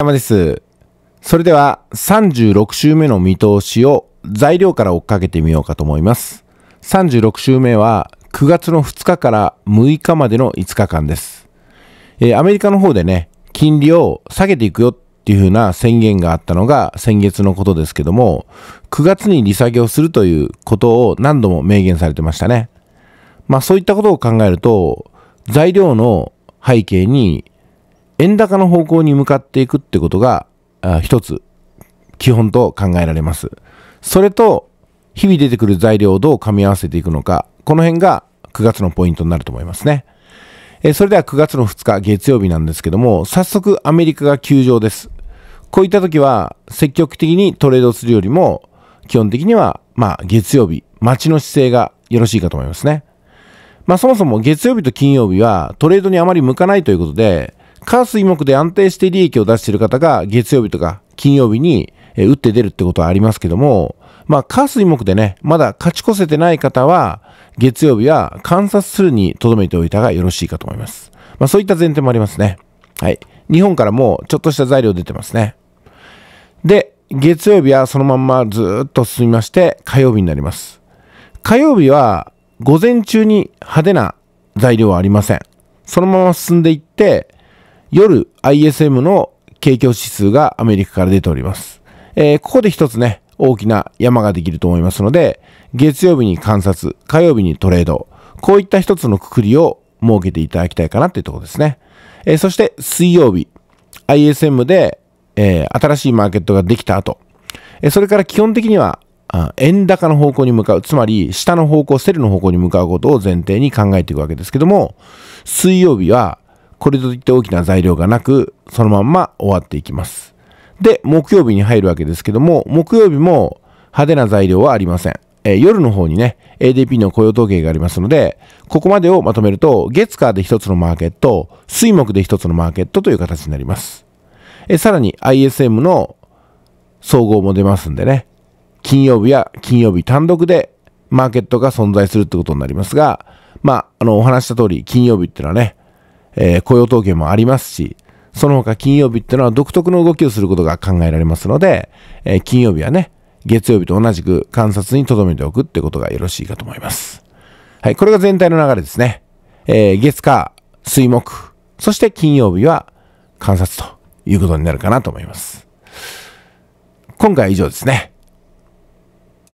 山です。それでは36週目の見通しを材料から追っかけてみようかと思います。36週目は9月の2日から6日までの5日間です。えー、アメリカの方でね、金利を下げていくよっていう風な宣言があったのが先月のことですけども、9月に利下げをするということを何度も明言されてましたね。まあそういったことを考えると、材料の背景に円高の方向に向かっていくってことが、一つ、基本と考えられます。それと、日々出てくる材料をどう噛み合わせていくのか、この辺が9月のポイントになると思いますね。えそれでは9月の2日月曜日なんですけども、早速アメリカが休場です。こういった時は積極的にトレードするよりも、基本的には、まあ月曜日、待ちの姿勢がよろしいかと思いますね。まあそもそも月曜日と金曜日はトレードにあまり向かないということで、火水木で安定して利益を出している方が月曜日とか金曜日に打って出るってことはありますけども、まあ、火水木でね、まだ勝ち越せてない方は、月曜日は観察するに留めておいたがよろしいかと思います。まあ、そういった前提もありますね。はい。日本からもちょっとした材料出てますね。で、月曜日はそのまんまずっと進みまして、火曜日になります。火曜日は午前中に派手な材料はありません。そのまま進んでいって、夜 ISM の景況指数がアメリカから出ております。えー、ここで一つね、大きな山ができると思いますので、月曜日に観察、火曜日にトレード、こういった一つのくくりを設けていただきたいかなっていうところですね。えー、そして水曜日、ISM で、えー、新しいマーケットができた後、えそれから基本的には円高の方向に向かう、つまり下の方向、セルの方向に向かうことを前提に考えていくわけですけども、水曜日はこれといって大きな材料がなく、そのまんま終わっていきます。で、木曜日に入るわけですけども、木曜日も派手な材料はありません。えー、夜の方にね、ADP の雇用統計がありますので、ここまでをまとめると、月火で一つのマーケット、水木で一つのマーケットという形になります。えー、さらに ISM の総合も出ますんでね、金曜日や金曜日単独でマーケットが存在するってことになりますが、まあ、あの、お話した通り、金曜日っていうのはね、えー、雇用統計もありますし、その他金曜日ってのは独特の動きをすることが考えられますので、えー、金曜日はね、月曜日と同じく観察に留めておくってことがよろしいかと思います。はい、これが全体の流れですね。えー、月火、水木、そして金曜日は観察ということになるかなと思います。今回は以上ですね。